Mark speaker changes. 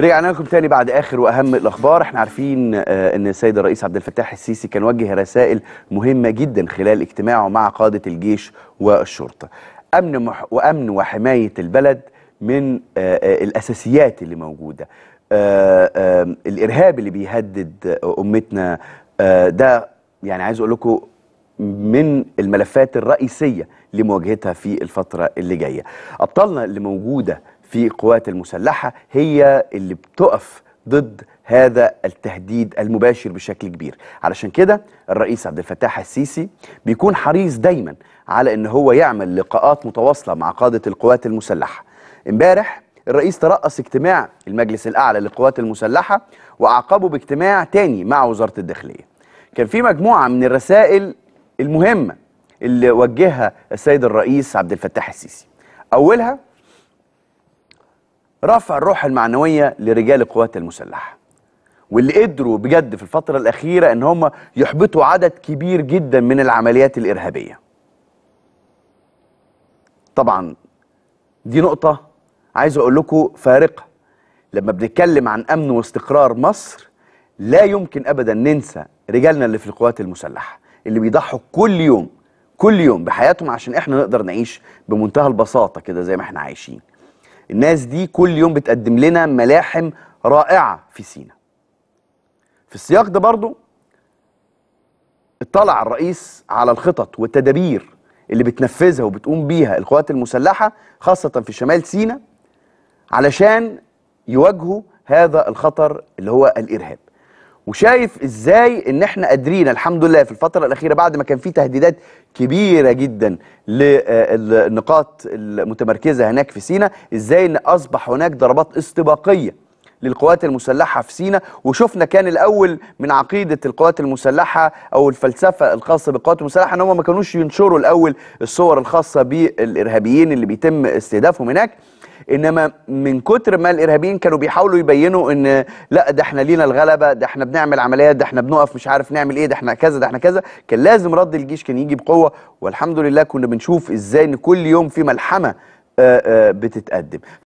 Speaker 1: رجعنا لكم تاني بعد اخر واهم الاخبار احنا عارفين آه، ان السيد الرئيس عبد الفتاح السيسي كان وجه رسائل مهمه جدا خلال اجتماعه مع قاده الجيش والشرطه امن وامن وحمايه البلد من آه، آه، الاساسيات اللي موجوده الارهاب اللي بيهدد امتنا ده يعني عايز اقول لكم من الملفات الرئيسيه لمواجهتها في الفتره اللي جايه ابطالنا اللي موجوده في القوات المسلحة هي اللي بتقف ضد هذا التهديد المباشر بشكل كبير علشان كده الرئيس عبد الفتاح السيسي بيكون حريص دايما على ان هو يعمل لقاءات متواصلة مع قادة القوات المسلحة امبارح الرئيس ترأس اجتماع المجلس الأعلى للقوات المسلحة وأعقبه باجتماع تاني مع وزارة الداخلية كان في مجموعة من الرسائل المهمة اللي وجهها السيد الرئيس عبد الفتاح السيسي أولها رفع الروح المعنوية لرجال القوات المسلحة واللي قدروا بجد في الفترة الأخيرة إن هم يحبطوا عدد كبير جدا من العمليات الإرهابية طبعا دي نقطة عايز أقول لكم فارقة لما بنتكلم عن أمن واستقرار مصر لا يمكن أبدا ننسى رجالنا اللي في القوات المسلحة اللي بيضحوا كل يوم كل يوم بحياتهم عشان احنا نقدر نعيش بمنتهى البساطة كده زي ما احنا عايشين الناس دي كل يوم بتقدم لنا ملاحم رائعة في سينا في السياق ده برضو اطلع الرئيس على الخطط والتدابير اللي بتنفذها وبتقوم بيها القوات المسلحة خاصة في شمال سينا علشان يواجهوا هذا الخطر اللي هو الإرهاب وشايف ازاي ان احنا قادرين الحمد لله في الفتره الاخيره بعد ما كان في تهديدات كبيره جدا للنقاط آه، المتمركزه هناك في سينا ازاي ان اصبح هناك ضربات استباقيه للقوات المسلحة في سينا وشفنا كان الأول من عقيدة القوات المسلحة أو الفلسفة الخاصة بالقوات المسلحة أن هم ما كانوش ينشروا الأول الصور الخاصة بالإرهابيين اللي بيتم استهدافهم هناك انما من كتر ما الارهابيين كانوا بيحاولوا يبينوا ان لا ده احنا لينا الغلبه ده احنا بنعمل عمليات ده احنا بنقف مش عارف نعمل ايه ده احنا كذا ده احنا كذا كان لازم رد الجيش كان يجي بقوه والحمد لله كنا بنشوف ازاي ان كل يوم في ملحمه آه، آه، بتتقدم